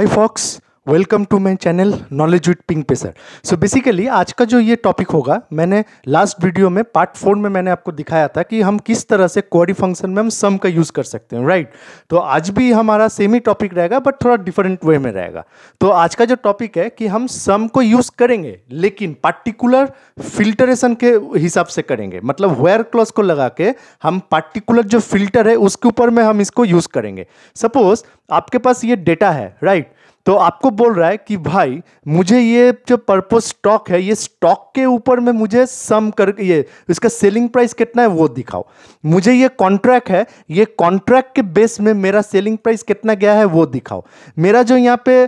Hi, Fox. Welcome to my channel knowledge with पिंक पे sir so basically आज का जो ये टॉपिक होगा मैंने लास्ट वीडियो में पार्ट फोर में मैंने आपको दिखाया था कि हम किस तरह से क्वारी फंक्शन में हम सम का यूज़ कर सकते हैं राइट right? तो आज भी हमारा सेम ही टॉपिक रहेगा बट थोड़ा डिफरेंट वे में रहेगा तो आज का जो टॉपिक है कि हम सम को यूज़ करेंगे लेकिन पार्टिकुलर फिल्टरेशन के हिसाब से करेंगे मतलब वेयर क्लॉस को लगा के हम पार्टिकुलर जो फिल्टर है उसके ऊपर में हम इसको यूज़ करेंगे सपोज आपके पास ये डेटा है राइट right? तो आपको बोल रहा है कि भाई मुझे ये जो पर्पस स्टॉक है ये स्टॉक के ऊपर में मुझे सम करके ये इसका सेलिंग प्राइस कितना है वो दिखाओ मुझे ये कॉन्ट्रैक्ट है ये कॉन्ट्रैक्ट के बेस में मेरा सेलिंग प्राइस कितना गया है वो दिखाओ मेरा जो यहाँ पे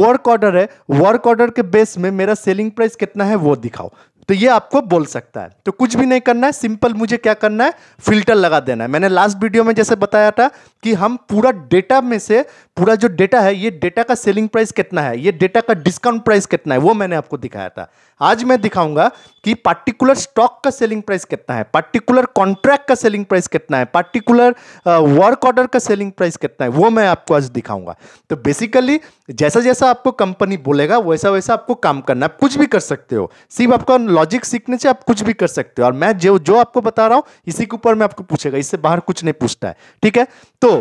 वर्क ऑर्डर है वर्क ऑर्डर के बेस में मेरा सेलिंग प्राइस कितना है वो दिखाओ तो ये आपको बोल सकता है तो कुछ भी नहीं करना है सिंपल मुझे क्या करना है फिल्टर लगा देना है मैंने लास्ट वीडियो में जैसे बताया था कि हम पूरा डेटा में से पूरा जो डेटा है ये डेटा का सेलिंग प्राइस कितना है ये डेटा का डिस्काउंट प्राइस कितना है वो मैंने आपको दिखाया था आज मैं दिखाऊंगा कि पार्टिकुलर स्टॉक का सेलिंग प्राइस कितना है पार्टिकुलर कॉन्ट्रैक्ट का सेलिंग प्राइस कितना है पार्टिकुलर वर्क ऑर्डर का सेलिंग प्राइस कितना है वो मैं आपको आज दिखाऊंगा तो बेसिकली जैसा जैसा आपको कंपनी बोलेगा वैसा वैसा आपको काम करना आप कुछ भी कर सकते हो सिर्फ आपका लॉजिक सीखने से आप कुछ भी कर सकते हो और मैं जो जो आपको बता रहा हूँ इसी के ऊपर मैं आपको पूछेगा इससे बाहर कुछ नहीं पूछता है ठीक है तो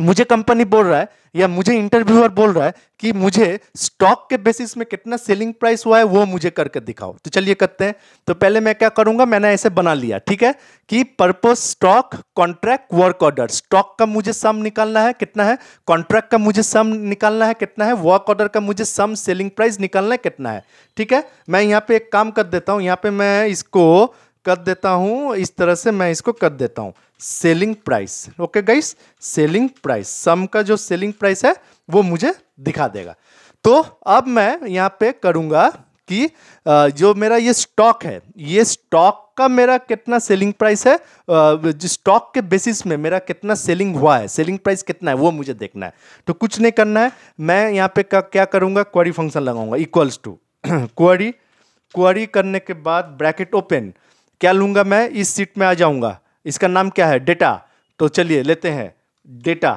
मुझे कंपनी बोल रहा है या मुझे इंटरव्यूअर बोल रहा है कि मुझे स्टॉक के बेसिस में कितना सेलिंग प्राइस हुआ है वो मुझे करके दिखाओ तो चलिए करते हैं तो पहले मैं क्या करूंगा मैंने ऐसे बना लिया ठीक है कि purpose stock contract work order stock का मुझे सम निकालना है कितना है कॉन्ट्रैक्ट का मुझे सम निकालना है कितना है वर्क ऑर्डर का मुझे सम सेलिंग प्राइस निकालना है कितना है ठीक है मैं यहाँ पे एक काम कर देता हूँ यहाँ पे मैं इसको कर देता हूँ इस तरह से मैं इसको कर देता हूँ selling price okay guys selling price sum का जो सेलिंग प्राइस है वो मुझे दिखा देगा तो अब मैं यहाँ पे करूँगा कि जो मेरा ये स्टॉक है ये स्टॉक का मेरा कितना सेलिंग प्राइस है स्टॉक के बेसिस में मेरा कितना सेलिंग हुआ है सेलिंग प्राइस कितना है वो मुझे देखना है तो कुछ नहीं करना है मैं यहाँ पे क्या करूँगा क्वारी फंक्शन लगाऊंगा इक्वल्स टू क्वारी क्वारी करने के बाद ब्रैकेट ओपन क्या लूँगा मैं इस सीट में आ जाऊँगा इसका नाम क्या है डेटा तो चलिए लेते हैं डेटा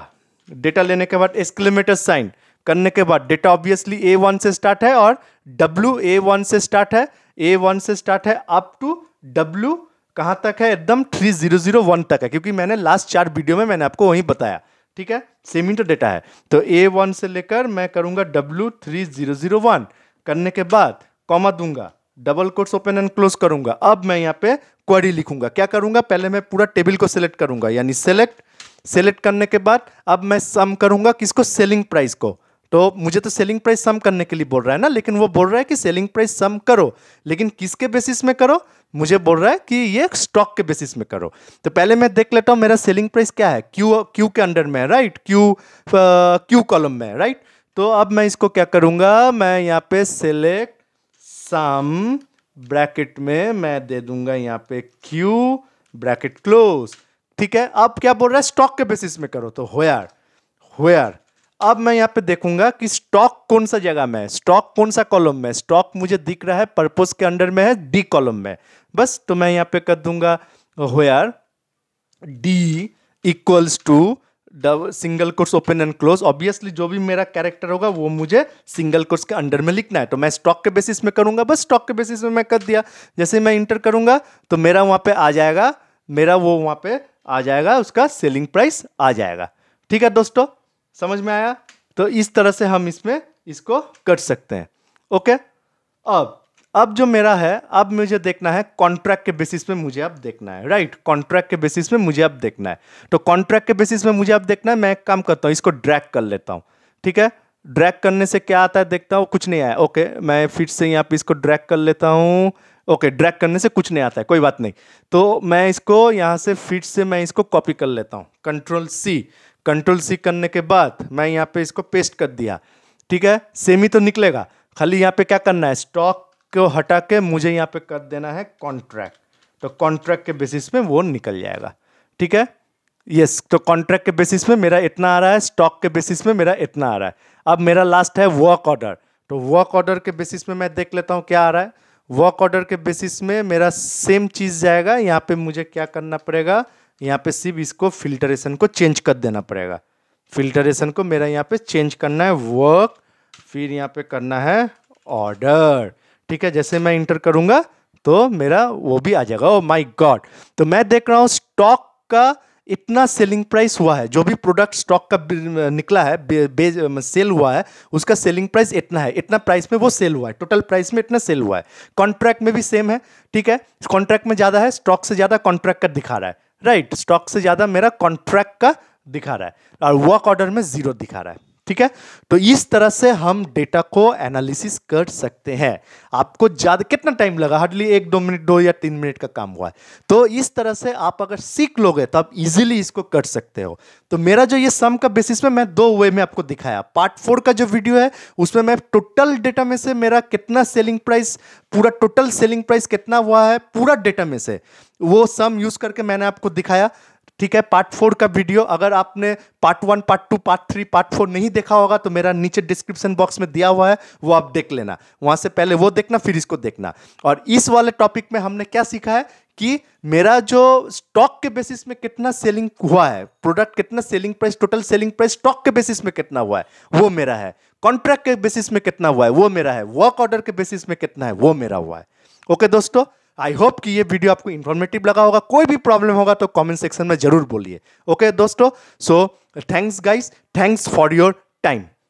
डेटा लेने के बाद एक्सक्लेमेटर साइन करने के बाद डेटा ऑब्वियसली ए वन से स्टार्ट है और डब्ल्यू ए वन से स्टार्ट है ए वन से स्टार्ट है अप टू डब्ल्यू कहाँ तक है एकदम थ्री जीरो जीरो वन तक है क्योंकि मैंने लास्ट चार वीडियो में मैंने आपको वहीं बताया ठीक है सेम इंटर डेटा है तो ए वन से लेकर मैं करूँगा W three zero zero one करने के बाद कॉमा दूंगा double quotes open and close करूंगा अब मैं यहाँ पे क्वेरी लिखूंगा क्या करूंगा पहले मैं पूरा टेबल को सिलेक्ट करूंगा यानी सेलेक्ट सेलेक्ट करने के बाद अब मैं सम करूंगा किसको सेलिंग प्राइस को तो मुझे तो सेलिंग प्राइस सम करने के लिए बोल रहा है ना लेकिन वो बोल रहा है कि सेलिंग प्राइस सम करो लेकिन किसके बेसिस में करो मुझे बोल रहा है कि ये स्टॉक के बेसिस में करो तो पहले मैं देख लेता हूँ मेरा सेलिंग प्राइस क्या है क्यू क्यू के अंडर में है राइट क्यू क्यू कॉलम में है राइट तो अब मैं इसको क्या करूँगा मैं यहाँ पे सेलेक्ट सम ब्रैकेट में मैं दे दूंगा यहाँ पे क्यू ब्रैकेट क्लोज ठीक है अब क्या बोल रहा है स्टॉक के बेसिस में करो तो होयर होयर अब मैं यहाँ पे देखूंगा कि स्टॉक कौन सा जगह में है स्टॉक कौन सा कॉलम में स्टॉक मुझे दिख रहा है पर्पोज के अंडर में है डी कॉलम में बस तो मैं यहाँ पे कर दूंगा where D equals to single quotes open and close obviously जो भी मेरा कैरेक्टर होगा वो मुझे सिंगल कोर्स के अंडर में लिखना है तो मैं स्टॉक के बेसिस में करूंगा बस स्टॉक के बेसिस में मैं कर दिया जैसे मैं इंटर करूंगा तो मेरा वहां पे आ जाएगा मेरा वो वहां पे आ जाएगा उसका सेलिंग प्राइस आ जाएगा ठीक है दोस्तों समझ में आया तो इस तरह से हम इसमें इसको कर सकते हैं ओके अब अब जो मेरा है अब मुझे देखना है कॉन्ट्रैक्ट के बेसिस पे मुझे अब देखना है राइट कॉन्ट्रैक्ट के बेसिस पे मुझे अब देखना है तो कॉन्ट्रैक्ट के बेसिस पे मुझे अब देखना है मैं एक काम करता हूँ इसको ड्रैग कर लेता हूँ ठीक है ड्रैग करने से क्या आता है देखता हूँ कुछ नहीं आया ओके मैं फिर से यहाँ पे इसको ड्रैग कर लेता हूँ ओके ड्रैग करने से कुछ नहीं आता है कोई बात नहीं तो मैं इसको यहाँ से फिर से मैं इसको कॉपी कर लेता हूँ कंट्रोल सी कंट्रोल सी करने के बाद मैं यहाँ पे इसको पेस्ट कर दिया ठीक है सेम ही तो निकलेगा खाली यहाँ पे क्या करना है स्टॉक को हटा के मुझे यहाँ पे कर देना है कॉन्ट्रैक्ट तो कॉन्ट्रैक्ट के बेसिस में वो निकल जाएगा ठीक है यस yes, तो कॉन्ट्रैक्ट के बेसिस में मेरा इतना आ रहा है स्टॉक के बेसिस में मेरा इतना आ रहा है अब मेरा लास्ट है वर्क ऑर्डर तो वर्क ऑर्डर के बेसिस में मैं देख लेता हूँ क्या आ रहा है वर्क ऑर्डर के बेसिस में मेरा सेम चीज़ जाएगा यहाँ पे मुझे क्या करना पड़ेगा यहाँ पे सिर्फ इसको फिल्टरेशन को चेंज कर देना पड़ेगा फिल्टरेशन को मेरा यहाँ पे चेंज करना है वर्क फिर यहाँ पे करना है ऑर्डर ठीक है जैसे मैं इंटर करूंगा तो मेरा वो भी आ जाएगा ओ माई गॉड तो मैं देख रहा हूँ स्टॉक का इतना सेलिंग प्राइस हुआ है जो भी प्रोडक्ट स्टॉक का निकला है बे, बे, सेल हुआ है उसका सेलिंग प्राइस इतना है इतना प्राइस में वो सेल हुआ है टोटल प्राइस में इतना सेल हुआ है कॉन्ट्रैक्ट में भी सेम है ठीक है कॉन्ट्रैक्ट में ज़्यादा है स्टॉक से ज़्यादा कॉन्ट्रैक्ट का दिखा रहा है राइट स्टॉक से ज़्यादा मेरा कॉन्ट्रैक्ट का दिखा रहा है और वर्क ऑर्डर में ज़ीरो दिखा रहा है ठीक है तो इस तरह से हम डेटा को एनालिसिस कर सकते हैं आपको ज्यादा कितना टाइम लगा हार्डली एक दो मिनट दो या तीन मिनट का काम हुआ है तो इस तरह से आप अगर सीख लोगे तो आप इजीली इसको कर सकते हो तो मेरा जो ये सम का बेसिस में मैं दो वे में आपको दिखाया पार्ट फोर का जो वीडियो है उसमें मैं टोटल डेटा में से मेरा कितना सेलिंग प्राइस पूरा टोटल सेलिंग प्राइस कितना हुआ है पूरा डेटा में से वो सम यूज करके मैंने आपको दिखाया ठीक है पार्ट फोर का वीडियो अगर आपने part one part two part three part four नहीं देखा होगा तो मेरा नीचे डिस्क्रिप्शन बॉक्स में दिया हुआ है वो आप देख लेना वहां से पहले वो देखना फिर इसको देखना और इस वाले टॉपिक में हमने क्या सीखा है कि मेरा जो स्टॉक के बेसिस में कितना सेलिंग हुआ है प्रोडक्ट कितना selling price total selling price stock के बेसिस में कितना हुआ है वो मेरा है कॉन्ट्रैक्ट के बेसिस में कितना हुआ है वो मेरा है वर्क ऑर्डर के बेसिस में कितना है वो मेरा हुआ है ओके दोस्तों आई होप कि ये वीडियो आपको इन्फॉर्मेटिव लगा होगा कोई भी प्रॉब्लम होगा तो कमेंट सेक्शन में जरूर बोलिए ओके दोस्तों so thanks guys thanks for your time